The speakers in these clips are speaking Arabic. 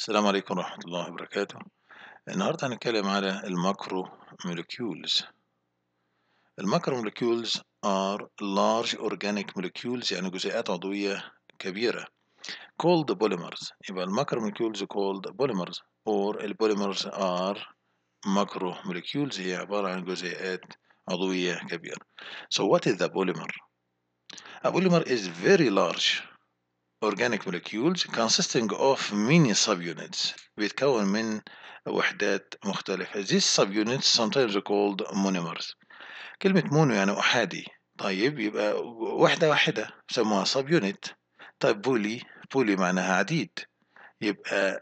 السلام عليكم ورحمة الله وبركاته النهاردة هنتكلم على الماكرو مولكيولز الماكرو مولكيولز are large organic molecules يعني جزيئات عضوية كبيرة called polymers يبقى الماكرو مولكيولز called polymers or البوليمرز are macro molecules هي عبارة عن جزيئات عضوية كبيرة so what is the polymer؟ a polymer is very large organic molecules consisting of many subunits بيتكون من وحدات مختلفة these subunits sometimes are called monomers كلمة مونو يعني أحادي طيب يبقى وحدة واحدة سموها subunit طيب بولي بولي معناها عديد يبقى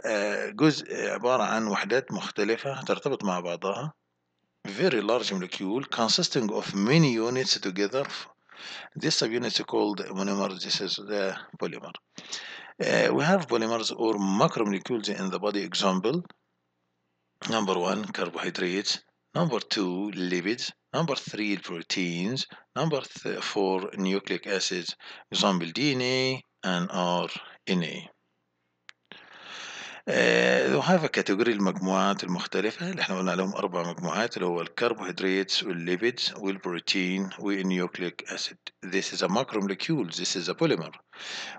جزء عبارة عن وحدات مختلفة ترتبط مع بعضها very large molecule consisting of many units together This subunits is called monomer. This is the polymer. Uh, we have polymers or macromolecules in the body. Example number one, carbohydrates. Number two, lipids. Number three, proteins. Number th four, nucleic acids. Example DNA and RNA. آه، وهذا كاتيجوري المجموعات المختلفة اللي احنا قلنا عليهم أربع مجموعات اللي هو الكربوهيدرات والليبيدز والبروتين والنيوكليك أسيد. This is a macromolecule. This is a polymer.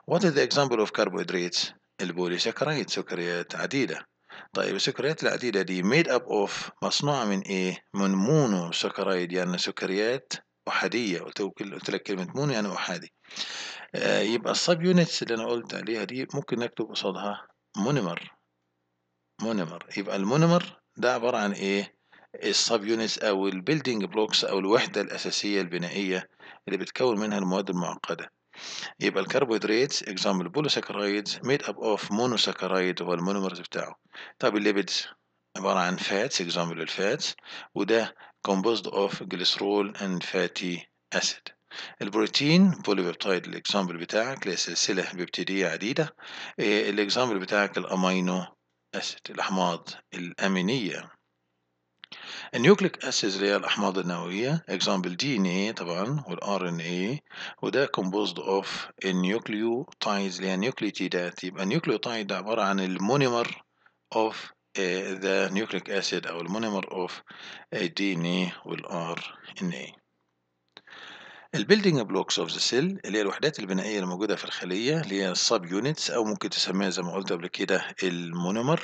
What is the example of carbohydrates? البوليسكرايد سكريات عديدة. طيب السكريات العديدة دي made up of مصنوعة من ايه؟ من مونو سكرايد يعني سكريات أحادية قلت لك كلمة مونو يعني أحادي آه يبقى السب يونتس اللي أنا قلت عليها دي ممكن نكتب قصادها مونيمر مونيمر يبقى المونيمر ده عبارة عن إيه؟ السب يونتس أو البيلدينج بلوكس أو الوحدة الأساسية البنائية اللي بتكون منها المواد المعقدة. يبقى الكربوهيدرات بولو ساكرايد ميد اب اوف مونوساكرايد هو المونومرز بتاعه. طب الليبيدز عبارة عن فاتس اكزامبل الفاتس وده كومبوزد اوف جليسرول اند فاتي اسيد البروتين بوليبيبتايد الاكزامبل بتاعك لسلسلة بيبتيدية عديدة إيه، الاكزامبل بتاعك الامينو أسيد الأحماض الأمينية النيوكليك أسيد اللي هي الأحماض النووية دي إن إيه طبعا والار ان إيه وده كومبوزد أوف النيوكليوتايدز اللي هي النيوكليوتيدات يبقى النيوكليوتايد ده عبارة عن المونيمر أوف the nucleic acid أو المونيمر of الدي ان إيه والار ان إيه البيلدينج بلوكس اوف ذا سيل اللي هي الوحدات البنائيه الموجوده في الخليه اللي هي السب يونتس او ممكن تسميها زي ما قلت قبل كده المونومر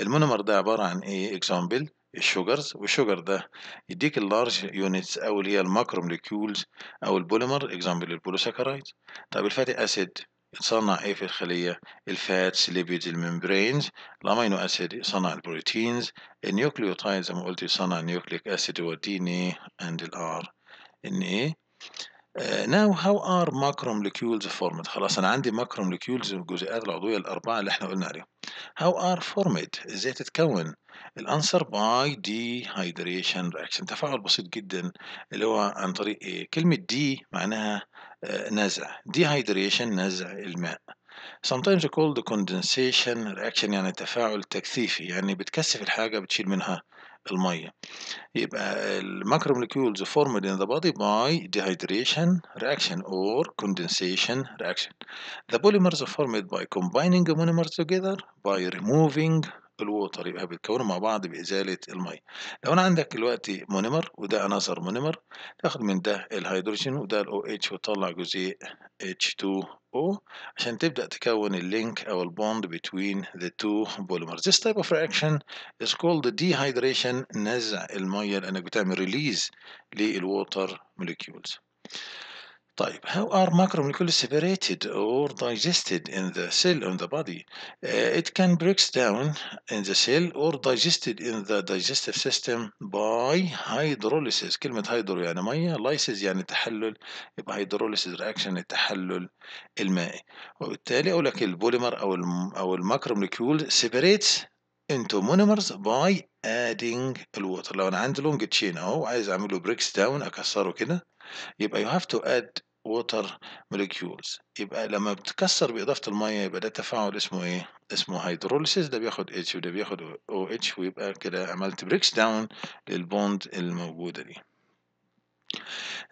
المونومر ده عباره عن ايه اكزامبل الشوجرز والشوجر ده يديك اللارج يونتس او اللي هي الماكرو موليكيولز او البوليمر اكزامبل البولوساكرايد طب الفاتي اسيد يتصنع ايه في الخليه الفاتس ليبيدز الممبرينز الامينو اسيد يصنع البروتينز النيوكليوتايد زي ما قلت يصنع النيوكليك اسيد والدي ان اي اند الار ان ايه ناو هاو ار ماكرو موليكيولز فورمد خلاص انا عندي ماكرو موليكيولز الجزيئات العضويه الاربعه اللي احنا قلنا عليهم هاو ار فورمد ازاي تتكون الانسر باي دي هايدريشن رياكشن تفاعل بسيط جدا اللي هو عن طريق ايه كلمه دي معناها آه، نزع دي هايدريشن نزع الماء sometimes called condensation reaction يعني تفاعل تكثيفي يعني بتكثف الحاجة بتشيل منها المية يبقى الماكروموليكيولز فورمد ان ذا بودي باي ديهايدريشن رياكشن اور كوندنسيشن رياكشن ذا بوليمرز فورمد باي by combining monomers باي ريموفينج removing الووتر يبقى بيتكونوا مع بعض بإزالة المية لو أنا عندك دلوقتي مونيمر وده أنظر مونيمر تاخد من ده الهيدروجين وده ال OH وتطلع جزيء H2 O عشان تبدأ تكون اللينك أو البوند between the two polymers. This type of reaction is called the dehydration نزع المية لأنك بتعمل release water molecules. طيب how are macromolecules separated or digested in the cell and the body uh, it can breaks down in the cell or digested in the digestive system by hydrolysis كلمة هيدرو يعني مية lysis يعني تحلل يبقى hydrolysis reaction التحلل المائي وبالتالي أقول لك البوليمر أو الم أو الماكروموليكيول separates into monomers by adding الوتر لو أنا عندي لونج تشين أهو عايز أعمله بريكس داون أكسره كده يبقى you have to add water molecules يبقى لما بتكسر بإضافة المية يبقى ده تفاعل اسمه ايه؟ اسمه هيدروليسيس ده بياخد H وده بياخد OH ويبقى كده عملت breaks down للبوند الموجودة دي.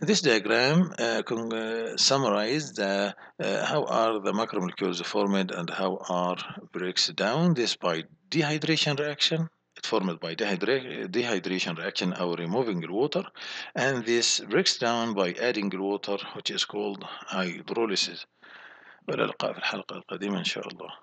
This diagram uh, can uh, summarize the, uh, how are the macromolecules formed and how are breaks down this by dehydration reaction It formed by dehydration reaction or removing water and this breaks down by adding water which is called hydrolysis ولا في الحلقة القادمة إن شاء الله